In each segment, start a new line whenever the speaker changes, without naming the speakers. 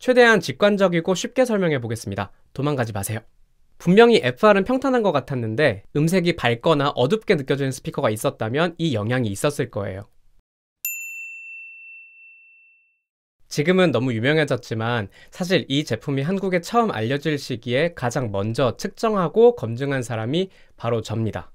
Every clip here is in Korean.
최대한 직관적이고 쉽게 설명해 보겠습니다. 도망가지 마세요. 분명히 FR은 평탄한 것 같았는데 음색이 밝거나 어둡게 느껴지는 스피커가 있었다면 이 영향이 있었을 거예요. 지금은 너무 유명해졌지만 사실 이 제품이 한국에 처음 알려질 시기에 가장 먼저 측정하고 검증한 사람이 바로 접니다.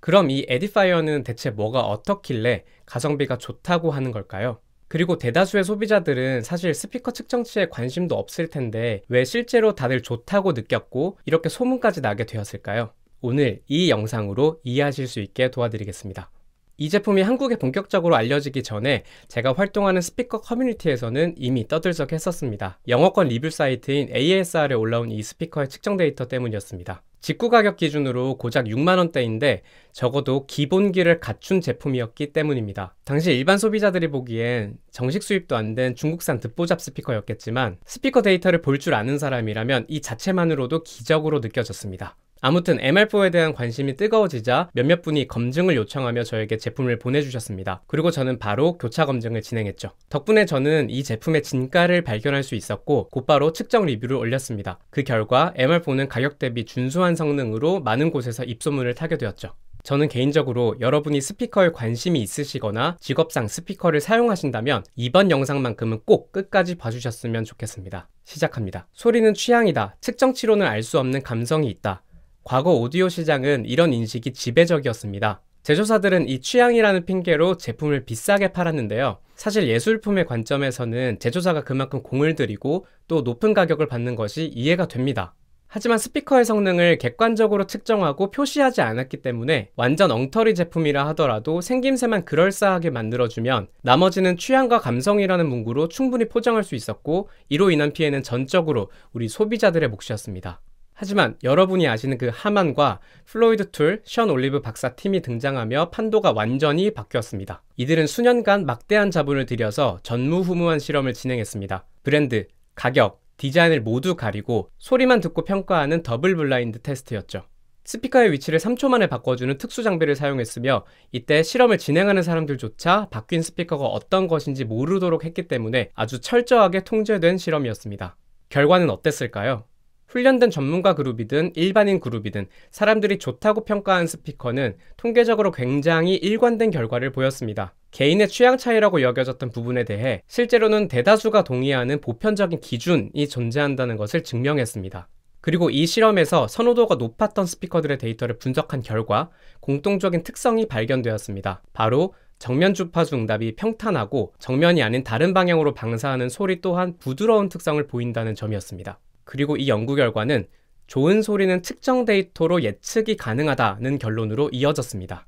그럼 이 에디파이어는 대체 뭐가 어떻길래 가성비가 좋다고 하는 걸까요? 그리고 대다수의 소비자들은 사실 스피커 측정치에 관심도 없을 텐데 왜 실제로 다들 좋다고 느꼈고 이렇게 소문까지 나게 되었을까요? 오늘 이 영상으로 이해하실 수 있게 도와드리겠습니다. 이 제품이 한국에 본격적으로 알려지기 전에 제가 활동하는 스피커 커뮤니티에서는 이미 떠들썩했었습니다. 영어권 리뷰 사이트인 ASR에 올라온 이 스피커의 측정 데이터 때문이었습니다. 직구 가격 기준으로 고작 6만원대인데 적어도 기본기를 갖춘 제품이었기 때문입니다. 당시 일반 소비자들이 보기엔 정식 수입도 안 된 중국산 듣보잡 스피커였겠지만 스피커 데이터를 볼 줄 아는 사람이라면 이 자체만으로도 기적으로 느껴졌습니다. 아무튼 MR4에 대한 관심이 뜨거워지자 몇몇 분이 검증을 요청하며 저에게 제품을 보내주셨습니다. 그리고 저는 바로 교차 검증을 진행했죠. 덕분에 저는 이 제품의 진가를 발견할 수 있었고 곧바로 측정 리뷰를 올렸습니다. 그 결과 MR4는 가격 대비 준수한 성능으로 많은 곳에서 입소문을 타게 되었죠. 저는 개인적으로 여러분이 스피커에 관심이 있으시거나 직업상 스피커를 사용하신다면 이번 영상만큼은 꼭 끝까지 봐주셨으면 좋겠습니다. 시작합니다. 소리는 취향이다. 측정치로는 알 수 없는 감성이 있다. 과거 오디오 시장은 이런 인식이 지배적이었습니다. 제조사들은 이 취향이라는 핑계로 제품을 비싸게 팔았는데요. 사실 예술품의 관점에서는 제조사가 그만큼 공을 들이고 또 높은 가격을 받는 것이 이해가 됩니다. 하지만 스피커의 성능을 객관적으로 측정하고 표시하지 않았기 때문에 완전 엉터리 제품이라 하더라도 생김새만 그럴싸하게 만들어주면 나머지는 취향과 감성이라는 문구로 충분히 포장할 수 있었고 이로 인한 피해는 전적으로 우리 소비자들의 몫이었습니다. 하지만 여러분이 아시는 그 하만과 플로이드 툴, 션 올리브 박사 팀이 등장하며 판도가 완전히 바뀌었습니다. 이들은 수년간 막대한 자본을 들여서 전무후무한 실험을 진행했습니다. 브랜드, 가격, 디자인을 모두 가리고 소리만 듣고 평가하는 더블 블라인드 테스트였죠. 스피커의 위치를 3초 만에 바꿔주는 특수 장비를 사용했으며 이때 실험을 진행하는 사람들조차 바뀐 스피커가 어떤 것인지 모르도록 했기 때문에 아주 철저하게 통제된 실험이었습니다. 결과는 어땠을까요? 훈련된 전문가 그룹이든 일반인 그룹이든 사람들이 좋다고 평가한 스피커는 통계적으로 굉장히 일관된 결과를 보였습니다. 개인의 취향 차이라고 여겨졌던 부분에 대해 실제로는 대다수가 동의하는 보편적인 기준이 존재한다는 것을 증명했습니다. 그리고 이 실험에서 선호도가 높았던 스피커들의 데이터를 분석한 결과 공통적인 특성이 발견되었습니다. 바로 정면 주파수 응답이 평탄하고 정면이 아닌 다른 방향으로 방사하는 소리 또한 부드러운 특성을 보인다는 점이었습니다. 그리고 이 연구 결과는 좋은 소리는 특정 데이터로 예측이 가능하다는 결론으로 이어졌습니다.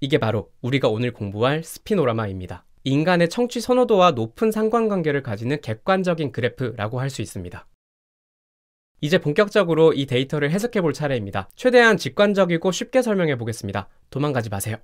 이게 바로 우리가 오늘 공부할 스피노라마입니다. 인간의 청취 선호도와 높은 상관관계를 가지는 객관적인 그래프라고 할 수 있습니다. 이제 본격적으로 이 데이터를 해석해 볼 차례입니다. 최대한 직관적이고 쉽게 설명해 보겠습니다. 도망가지 마세요.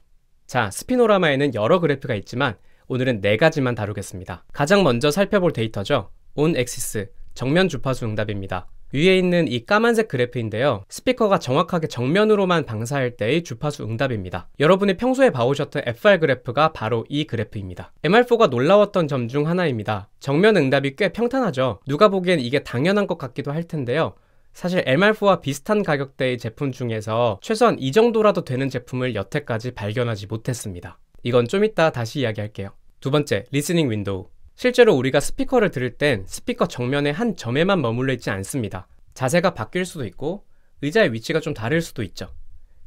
자, 스피노라마에는 여러 그래프가 있지만 오늘은 네 가지만 다루겠습니다. 가장 먼저 살펴볼 데이터죠. 온 엑시스, 정면 주파수 응답입니다. 위에 있는 이 까만색 그래프인데요. 스피커가 정확하게 정면으로만 방사할 때의 주파수 응답입니다. 여러분이 평소에 봐오셨던 FR 그래프가 바로 이 그래프입니다. MR4가 놀라웠던 점 중 하나입니다. 정면 응답이 꽤 평탄하죠. 누가 보기엔 이게 당연한 것 같기도 할 텐데요. 사실 MR4와 비슷한 가격대의 제품 중에서 최소한 이 정도라도 되는 제품을 여태까지 발견하지 못했습니다. 이건 좀 이따 다시 이야기할게요. 두 번째, 리스닝 윈도우. 실제로 우리가 스피커를 들을 땐 스피커 정면의 한 점에만 머물러 있지 않습니다. 자세가 바뀔 수도 있고 의자의 위치가 좀 다를 수도 있죠.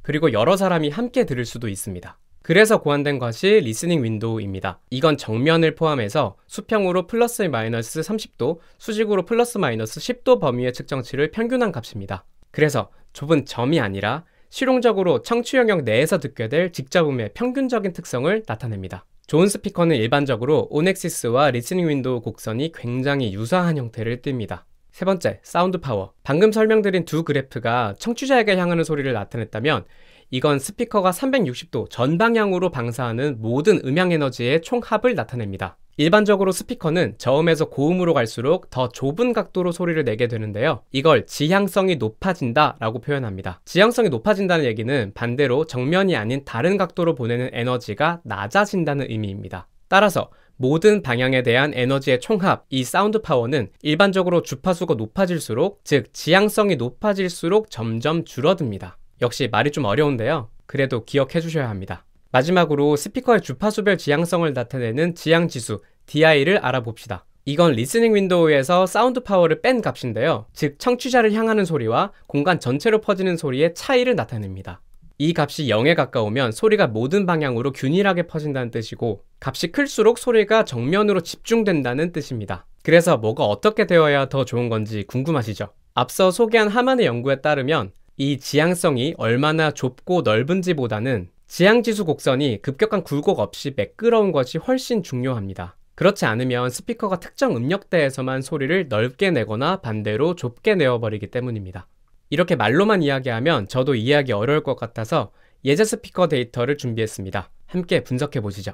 그리고 여러 사람이 함께 들을 수도 있습니다. 그래서 고안된 것이 리스닝 윈도우입니다. 이건 정면을 포함해서 수평으로 플러스 마이너스 30도, 수직으로 플러스 마이너스 10도 범위의 측정치를 평균한 값입니다. 그래서 좁은 점이 아니라 실용적으로 청취 영역 내에서 듣게 될 직접음의 평균적인 특성을 나타냅니다. 좋은 스피커는 일반적으로 오넥시스와 리스닝 윈도우 곡선이 굉장히 유사한 형태를 띱니다. 세 번째, 사운드 파워. 방금 설명드린 두 그래프가 청취자에게 향하는 소리를 나타냈다면 이건 스피커가 360도 전방향으로 방사하는 모든 음향 에너지의 총합을 나타냅니다. 일반적으로 스피커는 저음에서 고음으로 갈수록 더 좁은 각도로 소리를 내게 되는데요. 이걸 지향성이 높아진다 라고 표현합니다. 지향성이 높아진다는 얘기는 반대로 정면이 아닌 다른 각도로 보내는 에너지가 낮아진다는 의미입니다. 따라서 모든 방향에 대한 에너지의 총합, 이 사운드 파워는 일반적으로 주파수가 높아질수록, 즉 지향성이 높아질수록 점점 줄어듭니다. 역시 말이 좀 어려운데요. 그래도 기억해 주셔야 합니다. 마지막으로 스피커의 주파수별 지향성을 나타내는 지향지수 DI를 알아봅시다. 이건 리스닝 윈도우에서 사운드 파워를 뺀 값인데요. 즉 청취자를 향하는 소리와 공간 전체로 퍼지는 소리의 차이를 나타냅니다. 이 값이 0에 가까우면 소리가 모든 방향으로 균일하게 퍼진다는 뜻이고 값이 클수록 소리가 정면으로 집중된다는 뜻입니다. 그래서 뭐가 어떻게 되어야 더 좋은 건지 궁금하시죠? 앞서 소개한 하만의 연구에 따르면 이 지향성이 얼마나 좁고 넓은지보다는 지향지수 곡선이 급격한 굴곡 없이 매끄러운 것이 훨씬 중요합니다. 그렇지 않으면 스피커가 특정 음역대에서만 소리를 넓게 내거나 반대로 좁게 내어버리기 때문입니다. 이렇게 말로만 이야기하면 저도 이해하기 어려울 것 같아서 예제 스피커 데이터를 준비했습니다. 함께 분석해 보시죠.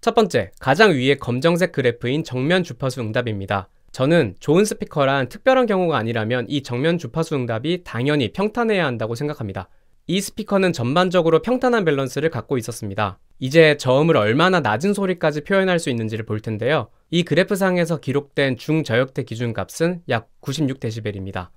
첫 번째, 가장 위에 검정색 그래프인 정면 주파수 응답입니다. 저는 좋은 스피커란 특별한 경우가 아니라면 이 정면 주파수 응답이 당연히 평탄해야 한다고 생각합니다. 이 스피커는 전반적으로 평탄한 밸런스를 갖고 있었습니다. 이제 저음을 얼마나 낮은 소리까지 표현할 수 있는지를 볼 텐데요. 이 그래프상에서 기록된 중저역대 기준값은 약 96dB입니다.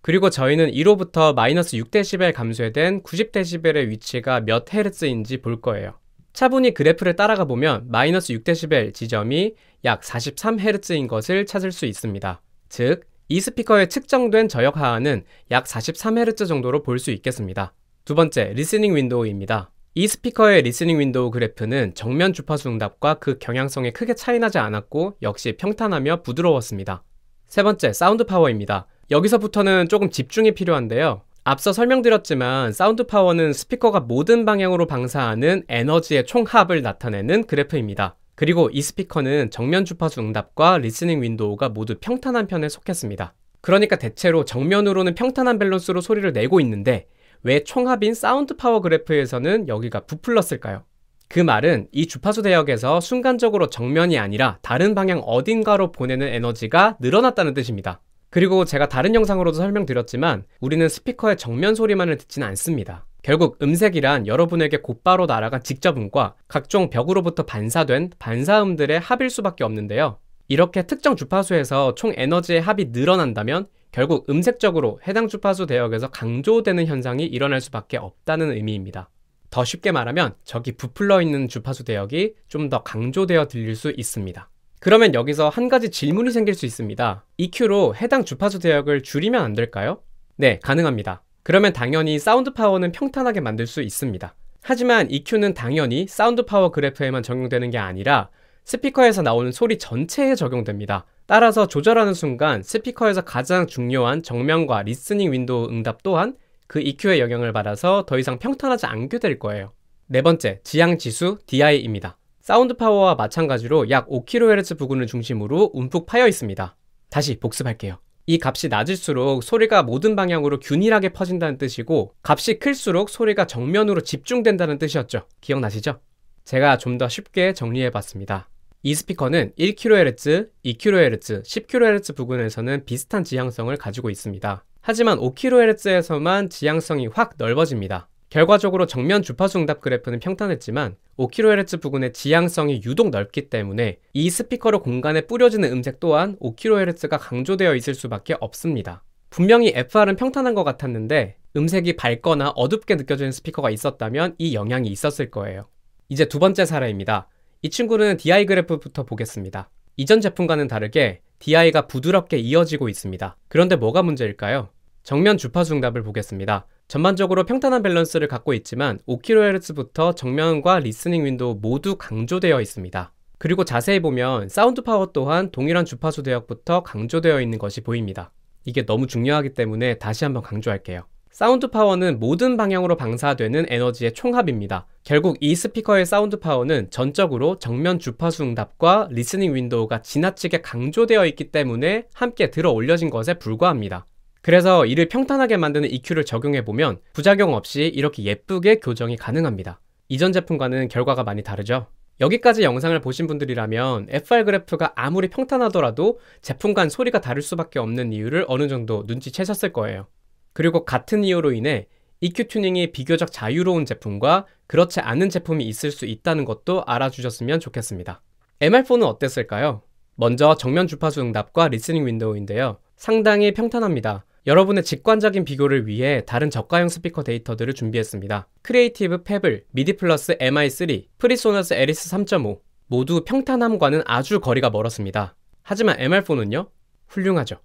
그리고 저희는 1호부터 마이너스 6dB 감소된 90dB의 위치가 몇 헤르츠인지 볼 거예요. 차분히 그래프를 따라가 보면 마이너스 6dB 지점이 약 43Hz인 것을 찾을 수 있습니다. 즉, 이 스피커의 측정된 저역 하한은 약 43Hz 정도로 볼 수 있겠습니다. 두 번째, 리스닝 윈도우입니다. 이 스피커의 리스닝 윈도우 그래프는 정면 주파수 응답과 그 경향성에 크게 차이나지 않았고 역시 평탄하며 부드러웠습니다. 세 번째, 사운드 파워입니다. 여기서부터는 조금 집중이 필요한데요. 앞서 설명드렸지만 사운드 파워는 스피커가 모든 방향으로 방사하는 에너지의 총합을 나타내는 그래프입니다. 그리고 이 스피커는 정면 주파수 응답과 리스닝 윈도우가 모두 평탄한 편에 속했습니다. 그러니까 대체로 정면으로는 평탄한 밸런스로 소리를 내고 있는데 왜 총합인 사운드 파워 그래프에서는 여기가 부풀렀을까요? 그 말은 이 주파수 대역에서 순간적으로 정면이 아니라 다른 방향 어딘가로 보내는 에너지가 늘어났다는 뜻입니다. 그리고 제가 다른 영상으로도 설명드렸지만 우리는 스피커의 정면 소리만을 듣지는 않습니다. 결국 음색이란 여러분에게 곧바로 날아간 직접음과 각종 벽으로부터 반사된 반사음들의 합일 수밖에 없는데요. 이렇게 특정 주파수에서 총 에너지의 합이 늘어난다면 결국 음색적으로 해당 주파수 대역에서 강조되는 현상이 일어날 수밖에 없다는 의미입니다. 더 쉽게 말하면 저기 부풀러 있는 주파수 대역이 좀 더 강조되어 들릴 수 있습니다. 그러면 여기서 한 가지 질문이 생길 수 있습니다. EQ로 해당 주파수 대역을 줄이면 안 될까요? 네, 가능합니다. 그러면 당연히 사운드 파워는 평탄하게 만들 수 있습니다. 하지만 EQ는 당연히 사운드 파워 그래프에만 적용되는 게 아니라 스피커에서 나오는 소리 전체에 적용됩니다. 따라서 조절하는 순간 스피커에서 가장 중요한 정면과 리스닝 윈도우 응답 또한 그 EQ의 영향을 받아서 더 이상 평탄하지 않게 될 거예요. 네 번째, 지향 지수 DI입니다. 사운드 파워와 마찬가지로 약 5kHz 부근을 중심으로 움푹 파여 있습니다. 다시 복습할게요. 이 값이 낮을수록 소리가 모든 방향으로 균일하게 퍼진다는 뜻이고 값이 클수록 소리가 정면으로 집중된다는 뜻이었죠. 기억나시죠? 제가 좀 더 쉽게 정리해봤습니다. 이 스피커는 1kHz, 2kHz, 10kHz 부근에서는 비슷한 지향성을 가지고 있습니다. 하지만 5kHz에서만 지향성이 확 넓어집니다. 결과적으로 정면 주파수 응답 그래프는 평탄했지만 5kHz 부근의 지향성이 유독 넓기 때문에 이 스피커로 공간에 뿌려지는 음색 또한 5kHz가 강조되어 있을 수밖에 없습니다. 분명히 FR은 평탄한 것 같았는데 음색이 밝거나 어둡게 느껴지는 스피커가 있었다면 이 영향이 있었을 거예요. 이제 두 번째 사례입니다. 이 친구는 DI 그래프부터 보겠습니다. 이전 제품과는 다르게 DI가 부드럽게 이어지고 있습니다. 그런데 뭐가 문제일까요? 정면 주파수 응답을 보겠습니다. 전반적으로 평탄한 밸런스를 갖고 있지만 5kHz부터 정면과 리스닝 윈도우 모두 강조되어 있습니다. 그리고 자세히 보면 사운드 파워 또한 동일한 주파수 대역부터 강조되어 있는 것이 보입니다. 이게 너무 중요하기 때문에 다시 한번 강조할게요. 사운드 파워는 모든 방향으로 방사되는 에너지의 총합입니다. 결국 이 스피커의 사운드 파워는 전적으로 정면 주파수 응답과 리스닝 윈도우가 지나치게 강조되어 있기 때문에 함께 들어 올려진 것에 불과합니다. 그래서 이를 평탄하게 만드는 EQ를 적용해보면 부작용 없이 이렇게 예쁘게 교정이 가능합니다. 이전 제품과는 결과가 많이 다르죠? 여기까지 영상을 보신 분들이라면 FR 그래프가 아무리 평탄하더라도 제품 간 소리가 다를 수밖에 없는 이유를 어느 정도 눈치채셨을 거예요. 그리고 같은 이유로 인해 EQ 튜닝이 비교적 자유로운 제품과 그렇지 않은 제품이 있을 수 있다는 것도 알아주셨으면 좋겠습니다. MR4는 어땠을까요? 먼저 정면 주파수 응답과 리스닝 윈도우인데요. 상당히 평탄합니다. 여러분의 직관적인 비교를 위해 다른 저가형 스피커 데이터들을 준비했습니다. 크리에이티브 페블, 미디 플러스 MI3, 프리소너스 에리3.5 모두 평탄함과는 아주 거리가 멀었습니다. 하지만 MR4는요? 훌륭하죠.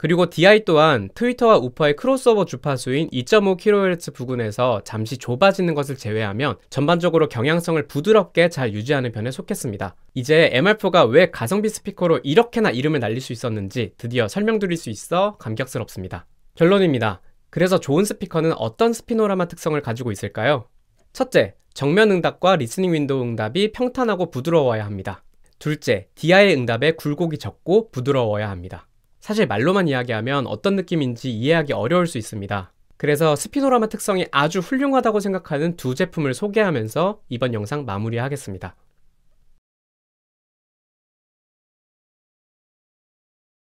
그리고 DI 또한 트위터와 우퍼의 크로스오버 주파수인 2.5kHz 부근에서 잠시 좁아지는 것을 제외하면 전반적으로 경향성을 부드럽게 잘 유지하는 편에 속했습니다. 이제 MR4가 왜 가성비 스피커로 이렇게나 이름을 날릴 수 있었는지 드디어 설명드릴 수 있어 감격스럽습니다. 결론입니다. 그래서 좋은 스피커는 어떤 스피노라마 특성을 가지고 있을까요? 첫째, 정면 응답과 리스닝 윈도우 응답이 평탄하고 부드러워야 합니다. 둘째, DI 응답에 굴곡이 적고 부드러워야 합니다. 사실 말로만 이야기하면 어떤 느낌인지 이해하기 어려울 수 있습니다. 그래서 스피노라마 특성이 아주 훌륭하다고 생각하는 두 제품을 소개하면서 이번 영상 마무리하겠습니다.